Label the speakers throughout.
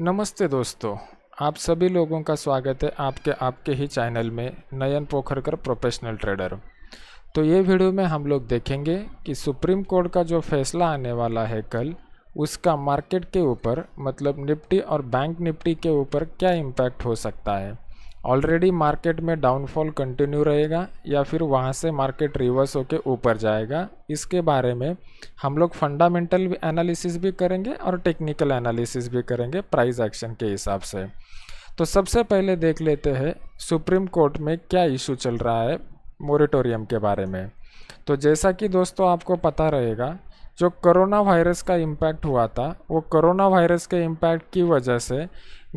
Speaker 1: नमस्ते दोस्तों आप सभी लोगों का स्वागत है आपके आपके ही चैनल में नयन पोखरकर प्रोफेशनल ट्रेडर तो ये वीडियो में हम लोग देखेंगे कि सुप्रीम कोर्ट का जो फैसला आने वाला है कल उसका मार्केट के ऊपर मतलब निफ्टी और बैंक निफ्टी के ऊपर क्या इम्पैक्ट हो सकता है ऑलरेडी मार्केट में डाउनफॉल कंटिन्यू रहेगा या फिर वहाँ से मार्केट रिवर्स होकर ऊपर जाएगा इसके बारे में हम लोग फंडामेंटल एनालिसिस भी करेंगे और टेक्निकल एनालिसिस भी करेंगे प्राइस एक्शन के हिसाब से तो सबसे पहले देख लेते हैं सुप्रीम कोर्ट में क्या इशू चल रहा है मोरिटोरियम के बारे में तो जैसा कि दोस्तों आपको पता रहेगा जो कोरोना वायरस का इम्पैक्ट हुआ था वो कोरोना वायरस के इम्पैक्ट की वजह से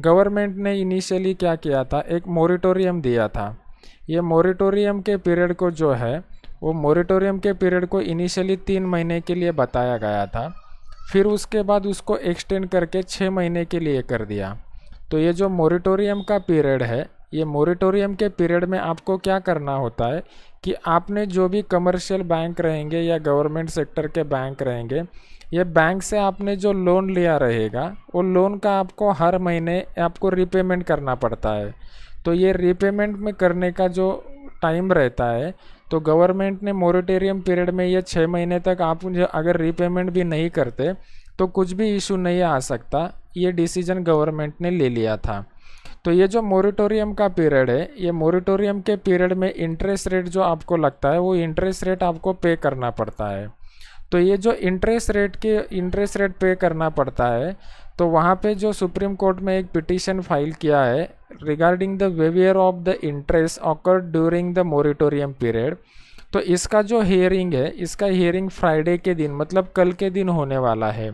Speaker 1: गवर्नमेंट ने इनिशियली क्या किया था एक मोरिटोरियम दिया था ये मोरिटोरियम के पीरियड को जो है वो मोरिटोरियम के पीरियड को इनिशियली तीन महीने के लिए बताया गया था फिर उसके बाद उसको एक्सटेंड करके छः महीने के लिए कर दिया तो ये जो मोरिटोरियम का पीरियड है ये मोरिटोरियम के पीरियड में आपको क्या करना होता है कि आपने जो भी कमर्शियल बैंक रहेंगे या गवर्नमेंट सेक्टर के बैंक रहेंगे ये बैंक से आपने जो लोन लिया रहेगा वो लोन का आपको हर महीने आपको रीपेमेंट करना पड़ता है तो ये रीपेमेंट में करने का जो टाइम रहता है तो गवर्नमेंट ने मोरिटोरियम पीरियड में ये छः महीने तक आप अगर रीपेमेंट भी नहीं करते तो कुछ भी इशू नहीं आ सकता ये डिसीजन गवर्नमेंट ने ले लिया था तो ये जो मोरिटोरियम का पीरियड है ये मोरिटोरियम के पीरियड में इंटरेस्ट रेट जो आपको लगता है वो इंटरेस्ट रेट आपको पे करना पड़ता है तो ये जो इंटरेस्ट रेट के इंटरेस्ट रेट पे करना पड़ता है तो वहाँ पे जो सुप्रीम कोर्ट में एक पिटिशन फाइल किया है regarding the waiver of the interest occur during the moratorium period तो इसका जो हियरिंग है इसका हियरिंग फ्राइडे के दिन मतलब कल के दिन होने वाला है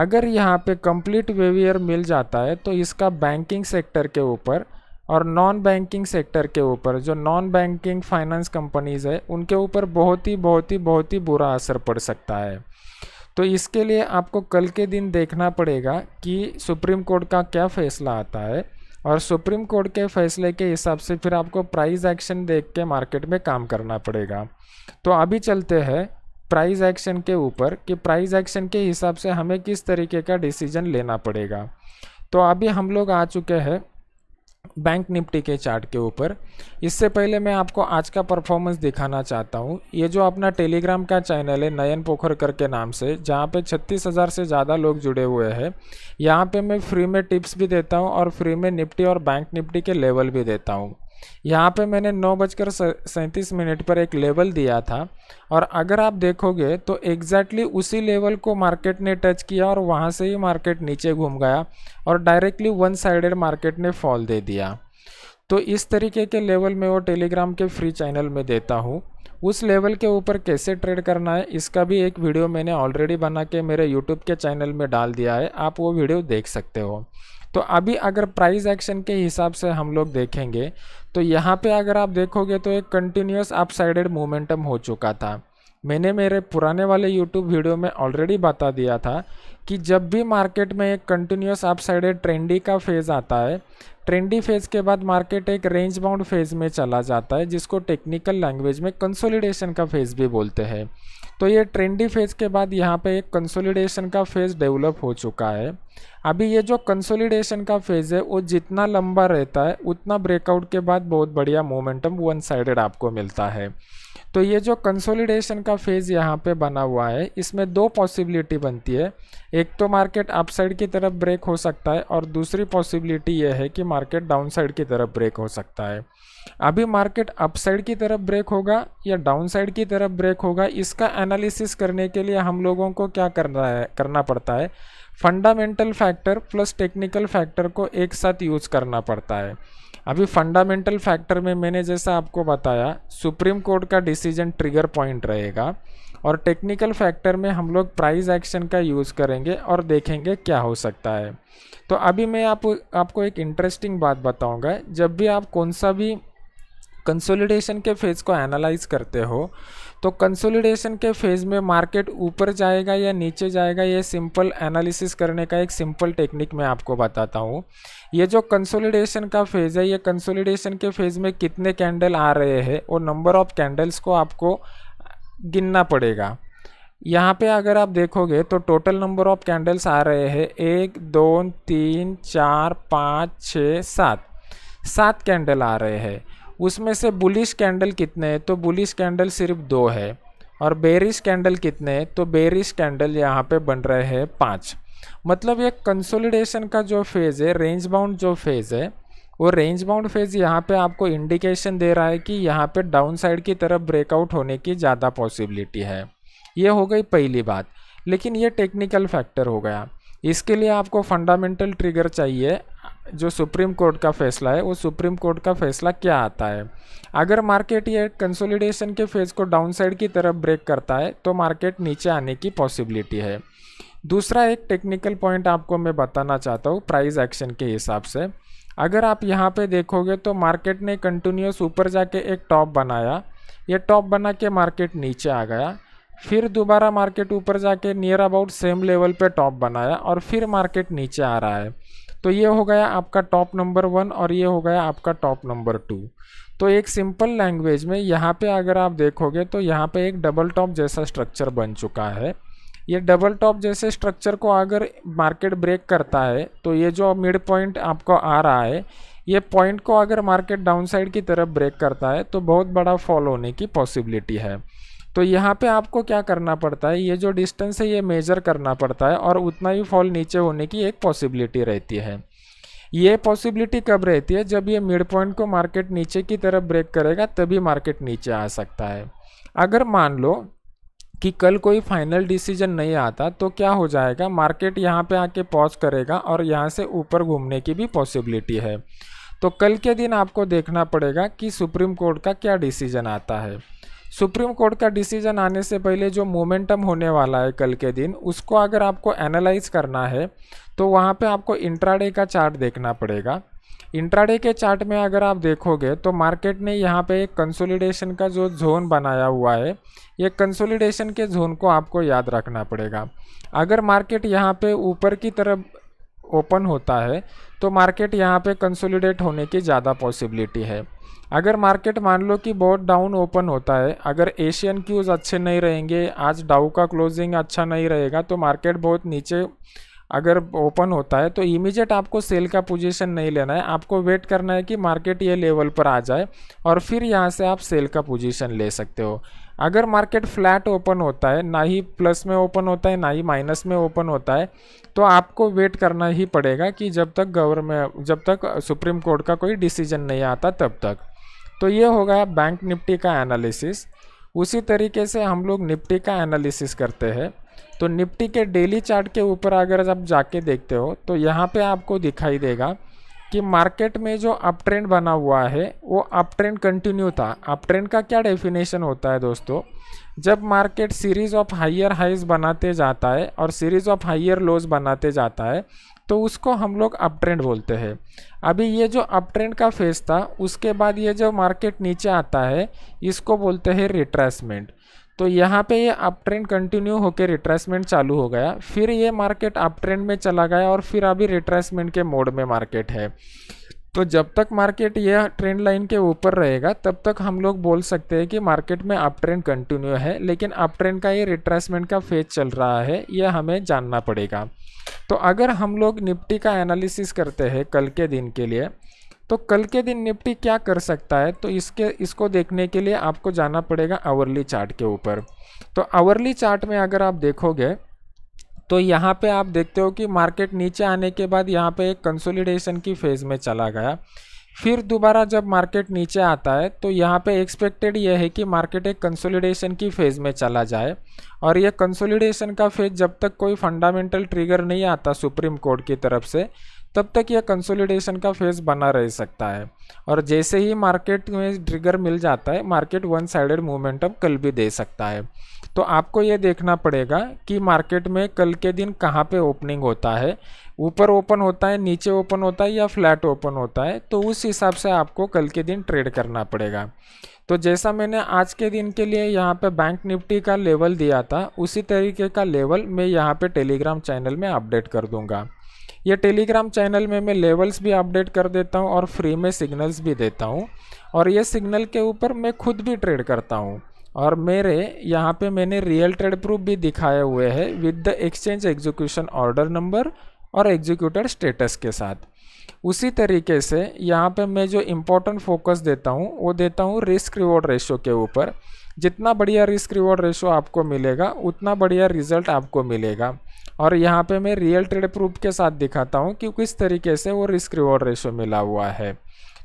Speaker 1: अगर यहाँ पे कंप्लीट वेवियर मिल जाता है तो इसका बैंकिंग सेक्टर के ऊपर और नॉन बैंकिंग सेक्टर के ऊपर जो नॉन बैंकिंग फाइनेंस कंपनीज है उनके ऊपर बहुत ही बहुत ही बहुत ही बुरा असर पड़ सकता है तो इसके लिए आपको कल के दिन देखना पड़ेगा कि सुप्रीम कोर्ट का क्या फैसला आता है और सुप्रीम कोर्ट के फैसले के हिसाब से फिर आपको प्राइस एक्शन देख के मार्केट में काम करना पड़ेगा तो अभी चलते हैं प्राइस एक्शन के ऊपर कि प्राइस एक्शन के हिसाब से हमें किस तरीके का डिसीजन लेना पड़ेगा तो अभी हम लोग आ चुके हैं बैंक निफ्टी के चार्ट के ऊपर इससे पहले मैं आपको आज का परफॉर्मेंस दिखाना चाहता हूँ ये जो अपना टेलीग्राम का चैनल है नयन पोखरकर के नाम से जहाँ पे छत्तीस हज़ार से ज़्यादा लोग जुड़े हुए हैं यहाँ पे मैं फ्री में टिप्स भी देता हूँ और फ्री में निफ्टी और बैंक निफ्टी के लेवल भी देता हूँ यहाँ पे मैंने नौ बजकर सैंतीस मिनट पर एक लेवल दिया था और अगर आप देखोगे तो एग्जैक्टली उसी लेवल को मार्केट ने टच किया और वहाँ से ही मार्केट नीचे घूम गया और डायरेक्टली वन साइडेड मार्केट ने फॉल दे दिया तो इस तरीके के लेवल में वो टेलीग्राम के फ्री चैनल में देता हूँ उस लेवल के ऊपर कैसे ट्रेड करना है इसका भी एक वीडियो मैंने ऑलरेडी बना के मेरे यूट्यूब के चैनल में डाल दिया है आप वो वीडियो देख सकते हो तो अभी अगर प्राइस एक्शन के हिसाब से हम लोग देखेंगे तो यहाँ पे अगर आप देखोगे तो एक कंटिन्यूस अपसाइडेड मोमेंटम हो चुका था मैंने मेरे पुराने वाले यूट्यूब वीडियो में ऑलरेडी बता दिया था कि जब भी मार्केट में एक कंटिन्यूस अपसाइडेड ट्रेंडी का फेज़ आता है ट्रेंडी फेज़ के बाद मार्केट एक रेंज बाउंड फेज़ में चला जाता है जिसको टेक्निकल लैंग्वेज में कंसोलिडेशन का फेज़ भी बोलते हैं तो ये ट्रेंडी फेज़ के बाद यहाँ पे एक कंसोलिडेशन का फेज़ डेवलप हो चुका है अभी ये जो कंसोलिडेशन का फेज़ है वो जितना लंबा रहता है उतना ब्रेकआउट के बाद बहुत बढ़िया मोमेंटम वन साइडेड आपको मिलता है तो ये जो कंसोलिडेशन का फेज़ यहाँ पे बना हुआ है इसमें दो पॉसिबिलिटी बनती है एक तो मार्केट अपसाइड की तरफ ब्रेक हो सकता है और दूसरी पॉसिबिलिटी ये है कि मार्केट डाउनसाइड की तरफ ब्रेक हो सकता है अभी मार्केट अपसाइड की तरफ ब्रेक होगा या डाउनसाइड की तरफ ब्रेक होगा इसका एनालिसिस करने के लिए हम लोगों को क्या करना है करना पड़ता है fundamental factor plus technical factor को एक साथ यूज़ करना पड़ता है अभी फंडामेंटल फैक्टर में मैंने जैसा आपको बताया सुप्रीम कोर्ट का डिसीजन ट्रिगर पॉइंट रहेगा और टेक्निकल फैक्टर में हम लोग प्राइस एक्शन का यूज़ करेंगे और देखेंगे क्या हो सकता है तो अभी मैं आप, आपको एक इंटरेस्टिंग बात बताऊंगा जब भी आप कौन सा भी कंसोलिडेशन के फेज़ को एनालाइज करते हो तो कंसोलिडेशन के फेज़ में मार्केट ऊपर जाएगा या नीचे जाएगा ये सिंपल एनालिसिस करने का एक सिंपल टेक्निक मैं आपको बताता हूँ ये जो कंसोलिडेशन का फेज़ है ये कंसोलिडेशन के फेज़ में कितने कैंडल आ रहे हैं और नंबर ऑफ कैंडल्स को आपको गिनना पड़ेगा यहाँ पे अगर आप देखोगे तो टोटल नंबर ऑफ कैंडल्स आ रहे हैं एक दो तीन चार पाँच छः सात सात कैंडल आ रहे हैं उसमें से बुलिश कैंडल कितने हैं तो बुलिश कैंडल सिर्फ दो है और बेरिश कैंडल कितने हैं तो बेरिश कैंडल यहाँ पे बन रहे हैं पाँच मतलब ये कंसोलिडेशन का जो फेज़ है रेंज बाउंड जो फेज़ है वो रेंज बाउंड फेज़ यहाँ पे आपको इंडिकेशन दे रहा है कि यहाँ पे डाउन साइड की तरफ ब्रेकआउट होने की ज़्यादा पॉसिबिलिटी है ये हो गई पहली बात लेकिन ये टेक्निकल फैक्टर हो गया इसके लिए आपको फंडामेंटल ट्रिगर चाहिए जो सुप्रीम कोर्ट का फैसला है वो सुप्रीम कोर्ट का फैसला क्या आता है अगर मार्केट ये कंसोलिडेशन के फेज़ को डाउनसाइड की तरफ ब्रेक करता है तो मार्केट नीचे आने की पॉसिबिलिटी है दूसरा एक टेक्निकल पॉइंट आपको मैं बताना चाहता हूँ प्राइस एक्शन के हिसाब से अगर आप यहाँ पे देखोगे तो मार्केट ने कंटिन्यूस ऊपर जाके एक टॉप बनाया ये टॉप बना के मार्केट नीचे आ गया फिर दोबारा मार्केट ऊपर जाके नियर अबाउट सेम लेवल पे टॉप बनाया और फिर मार्केट नीचे आ रहा है तो ये हो गया आपका टॉप नंबर वन और ये हो गया आपका टॉप नंबर टू तो एक सिंपल लैंग्वेज में यहाँ पे अगर आप देखोगे तो यहाँ पे एक डबल टॉप जैसा स्ट्रक्चर बन चुका है ये डबल टॉप जैसे स्ट्रक्चर को अगर मार्केट ब्रेक करता है तो ये जो मिड पॉइंट आपको आ रहा है ये पॉइंट को अगर मार्केट डाउनसाइड की तरफ ब्रेक करता है तो बहुत बड़ा फॉल होने की पॉसिबिलिटी है तो यहाँ पे आपको क्या करना पड़ता है ये जो डिस्टेंस है ये मेज़र करना पड़ता है और उतना ही फॉल नीचे होने की एक पॉसिबिलिटी रहती है ये पॉसिबिलिटी कब रहती है जब ये मिड पॉइंट को मार्केट नीचे की तरफ ब्रेक करेगा तभी मार्केट नीचे आ सकता है अगर मान लो कि कल कोई फाइनल डिसीजन नहीं आता तो क्या हो जाएगा मार्केट यहाँ पे आके पॉज करेगा और यहाँ से ऊपर घूमने की भी पॉसिबिलिटी है तो कल के दिन आपको देखना पड़ेगा कि सुप्रीम कोर्ट का क्या डिसीजन आता है सुप्रीम कोर्ट का डिसीजन आने से पहले जो मोमेंटम होने वाला है कल के दिन उसको अगर आपको एनालाइज करना है तो वहाँ पे आपको इंट्राडे का चार्ट देखना पड़ेगा इंट्राडे के चार्ट में अगर आप देखोगे तो मार्केट ने यहाँ पे एक कंसोलिडेशन का जो जोन बनाया हुआ है ये कंसोलिडेशन के जोन को आपको याद रखना पड़ेगा अगर मार्केट यहाँ पे ऊपर की तरफ ओपन होता है तो मार्केट यहाँ पे कंसोलिडेट होने की ज़्यादा पॉसिबिलिटी है अगर मार्केट मान लो कि बहुत डाउन ओपन होता है अगर एशियन क्यूज़ अच्छे नहीं रहेंगे आज डाउ का क्लोजिंग अच्छा नहीं रहेगा तो मार्केट बहुत नीचे अगर ओपन होता है तो इमीजिएट आपको सेल का पोजीशन नहीं लेना है आपको वेट करना है कि मार्केट ये लेवल पर आ जाए और फिर यहाँ से आप सेल का पोजीशन ले सकते हो अगर मार्केट फ्लैट ओपन होता है ना ही प्लस में ओपन होता है ना ही माइनस में ओपन होता है तो आपको वेट करना ही पड़ेगा कि जब तक गवर्नमेंट जब तक सुप्रीम कोर्ट का कोई डिसीजन नहीं आता तब तक तो ये हो गया बैंक निफ्टी का एनालिसिस उसी तरीके से हम लोग निफ्टी का एनालिसिस करते हैं तो निफ्टी के डेली चार्ट के ऊपर अगर आप जाके देखते हो तो यहाँ पे आपको दिखाई देगा कि मार्केट में जो अप ट्रेंड बना हुआ है वो अप ट्रेंड कंटिन्यू था अप ट्रेंड का क्या डेफिनेशन होता है दोस्तों जब market series of higher highs बनाते जाता है और सीरीज़ ऑफ हाइयर लोज बनाते जाता है तो उसको हम लोग अप ट्रेंड बोलते हैं अभी ये जो अप ट्रेंड का फेज़ था उसके बाद ये जो मार्केट नीचे आता है इसको बोलते हैं रिट्रेसमेंट तो यहाँ पे ये अप ट्रेंड कंटिन्यू होकर रिट्रेसमेंट चालू हो गया फिर ये मार्केट अप ट्रेंड में चला गया और फिर अभी रिट्रेसमेंट के मोड में मार्केट है तो जब तक मार्केट यह ट्रेंड लाइन के ऊपर रहेगा तब तक हम लोग बोल सकते हैं कि मार्केट में अप ट्रेंड कंटिन्यू है लेकिन अप ट्रेंड का ये रिट्रेसमेंट का फेज चल रहा है यह हमें जानना पड़ेगा तो अगर हम लोग निफ्टी का एनालिसिस करते हैं कल के दिन के लिए तो कल के दिन निफ्टी क्या कर सकता है तो इसके इसको देखने के लिए आपको जाना पड़ेगा आवरली चार्ट के ऊपर तो आवरली चार्ट में अगर आप देखोगे तो यहाँ पे आप देखते हो कि मार्केट नीचे आने के बाद यहाँ पे एक कंसोलिडेशन की फेज़ में चला गया फिर दोबारा जब मार्केट नीचे आता है तो यहाँ पे एक्सपेक्टेड यह है कि मार्केट एक कंसोलिडेशन की फेज़ में चला जाए और यह कंसोलिडेशन का फेज़ जब तक कोई फंडामेंटल ट्रिगर नहीं आता सुप्रीम कोर्ट की तरफ से तब तक यह कंसोलिडेशन का फेज बना रह सकता है और जैसे ही मार्केट में ट्रिगर मिल जाता है मार्केट वन साइडेड मूवमेंट अब कल भी दे सकता है तो आपको ये देखना पड़ेगा कि मार्केट में कल के दिन कहाँ पे ओपनिंग होता है ऊपर ओपन होता है नीचे ओपन होता है या फ्लैट ओपन होता है तो उस हिसाब से आपको कल के दिन ट्रेड करना पड़ेगा तो जैसा मैंने आज के दिन के लिए यहाँ पे बैंक निफ्टी का लेवल दिया था उसी तरीके का लेवल मैं यहाँ पे टेलीग्राम चैनल में अपडेट कर दूँगा या टेलीग्राम चैनल में मैं लेवल्स भी अपडेट कर देता हूँ और फ्री में सिग्नल्स भी देता हूँ और ये सिग्नल के ऊपर मैं खुद भी ट्रेड करता हूँ और मेरे यहाँ पे मैंने रियल ट्रेड प्रूफ भी दिखाए हुए है with the exchange execution order number और एग्जीक्यूटर स्टेटस के साथ उसी तरीके से यहाँ पे मैं जो इम्पोर्टेंट फोकस देता हूँ वो देता हूँ रिस्क रिवॉर्ड रेशो के ऊपर जितना बढ़िया रिस्क रिवॉर्ड रेशो आपको मिलेगा उतना बढ़िया रिजल्ट आपको मिलेगा और यहाँ पे मैं रियल ट्रेड प्रूफ के साथ दिखाता हूँ कि किस तरीके से वो रिस्क रिवॉर्ड रेशो मिला हुआ है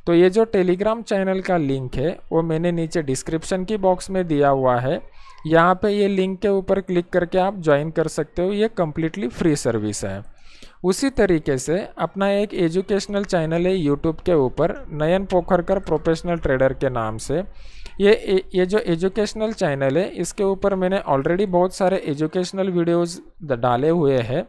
Speaker 1: तो ये जो टेलीग्राम चैनल का लिंक है वो मैंने नीचे डिस्क्रिप्शन की बॉक्स में दिया हुआ है यहाँ पे ये लिंक के ऊपर क्लिक करके आप ज्वाइन कर सकते हो ये कम्प्लीटली फ्री सर्विस है उसी तरीके से अपना एक एजुकेशनल चैनल है यूट्यूब के ऊपर नयन पोखरकर प्रोफेशनल ट्रेडर के नाम से ये ये जो एजुकेशनल चैनल है इसके ऊपर मैंने ऑलरेडी बहुत सारे एजुकेशनल वीडियोस डाले हुए हैं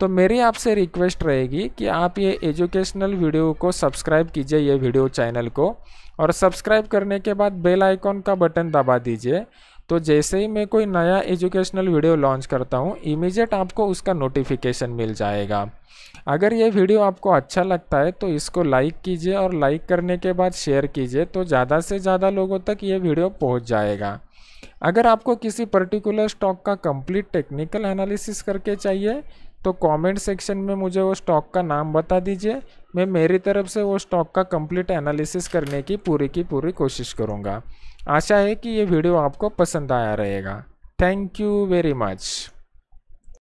Speaker 1: तो मेरी आपसे रिक्वेस्ट रहेगी कि आप ये एजुकेशनल वीडियो को सब्सक्राइब कीजिए ये वीडियो चैनल को और सब्सक्राइब करने के बाद बेल आइकॉन का बटन दबा दीजिए तो जैसे ही मैं कोई नया एजुकेशनल वीडियो लॉन्च करता हूँ इमीजिएट आपको उसका नोटिफिकेशन मिल जाएगा अगर ये वीडियो आपको अच्छा लगता है तो इसको लाइक कीजिए और लाइक करने के बाद शेयर कीजिए तो ज़्यादा से ज़्यादा लोगों तक ये वीडियो पहुँच जाएगा अगर आपको किसी पर्टिकुलर स्टॉक का कंप्लीट टेक्निकल एनालिसिस करके चाहिए तो कमेंट सेक्शन में मुझे वो स्टॉक का नाम बता दीजिए मैं मेरी तरफ से वो स्टॉक का कंप्लीट एनालिसिस करने की पूरी की पूरी कोशिश करूँगा आशा है कि ये वीडियो आपको पसंद आया रहेगा थैंक यू वेरी मच